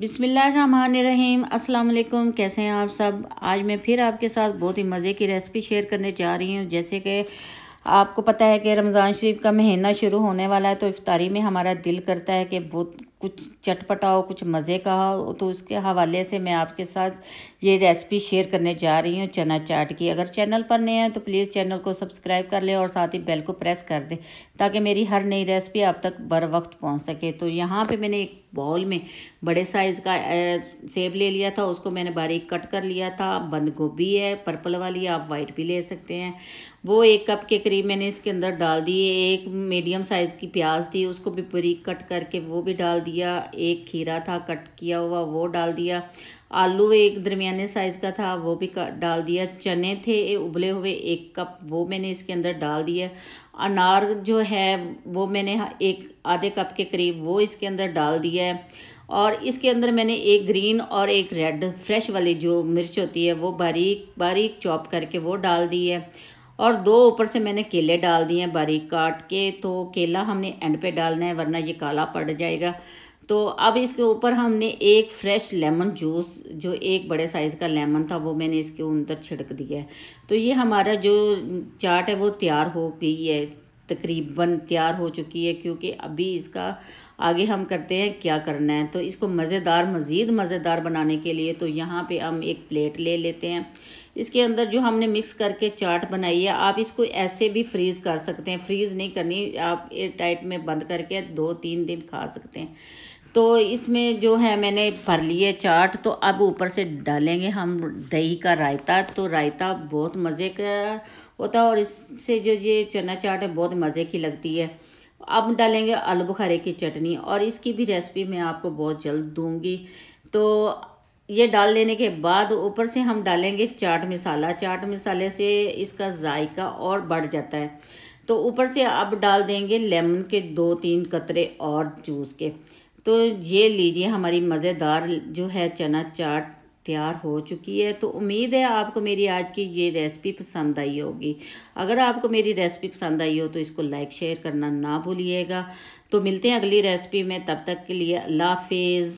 बिसमीम अल्लाम कैसे हैं आप सब आज मैं फिर आपके साथ बहुत ही मज़े की रेसिपी शेयर करने जा रही हूँ जैसे कि आपको पता है कि रमज़ान शरीफ का महीना शुरू होने वाला है तो इफ्तारी में हमारा दिल करता है कि बहुत कुछ चटपटा हो कुछ मज़े का हो तो उसके हवाले से मैं आपके साथ ये रेसिपी शेयर करने जा रही हूँ चना चाट की अगर चैनल पर नए हैं तो प्लीज़ चैनल को सब्सक्राइब कर लें और साथ ही बेल को प्रेस कर दें ताकि मेरी हर नई रेसिपी आप तक बर वक्त पहुँच सके तो यहाँ पर मैंने एक बाउल में बड़े साइज़ का सेब ले लिया था उसको मैंने बारीक कट कर लिया था बंद गोभी है पर्पल वाली आप वाइट भी ले सकते हैं वो एक कप के करीब करीब मैंने इसके अंदर डाल दिए एक मीडियम साइज़ की प्याज थी उसको भी बरीक कट करके वो भी डाल दिया एक खीरा था कट किया हुआ वो डाल दिया आलू एक दरमियाने साइज़ का था वो भी डाल दिया चने थे उबले हुए एक कप वो मैंने इसके अंदर डाल दिया अनार जो है वो मैंने एक आधे कप के करीब वो इसके अंदर डाल दिया है और इसके अंदर मैंने एक ग्रीन और एक रेड फ्रेश वाली जो मिर्च होती है वो बारीक बारीक चॉप करके वो डाल दी है और दो ऊपर से मैंने केले डाल दिए हैं बारीक काट के तो केला हमने एंड पे डालना है वरना ये काला पड़ जाएगा तो अब इसके ऊपर हमने एक फ्रेश लेमन जूस जो एक बड़े साइज़ का लेमन था वो मैंने इसके अंदर छिड़क दिया है तो ये हमारा जो चाट है वो तैयार हो गई है तकरीबन तैयार हो चुकी है क्योंकि अभी इसका आगे हम करते हैं क्या करना है तो इसको मज़ेदार मज़ीद मज़ेदार बनाने के लिए तो यहाँ पे हम एक प्लेट ले लेते हैं इसके अंदर जो हमने मिक्स करके चाट बनाई है आप इसको ऐसे भी फ्रीज़ कर सकते हैं फ्रीज़ नहीं करनी आप एयर टाइट में बंद करके दो तीन दिन खा सकते हैं तो इसमें जो है मैंने भर लिए चाट तो अब ऊपर से डालेंगे हम दही का रायता तो रायता बहुत मज़े का होता है और इससे जो ये चना चाट है बहुत मज़े की लगती है अब डालेंगे आलू बुखारे की चटनी और इसकी भी रेसिपी मैं आपको बहुत जल्द दूंगी तो ये डाल लेने के बाद ऊपर से हम डालेंगे चाट मसाला चाट मसाले से इसका जायका और बढ़ जाता है तो ऊपर से अब डाल देंगे लेमन के दो तीन कतरे और जूस के तो ये लीजिए हमारी मज़ेदार जो है चना चाट तैयार हो चुकी है तो उम्मीद है आपको मेरी आज की ये रेसिपी पसंद आई होगी अगर आपको मेरी रेसिपी पसंद आई हो तो इसको लाइक शेयर करना ना भूलिएगा तो मिलते हैं अगली रेसिपी में तब तक के लिए अल्लाह हाफिज़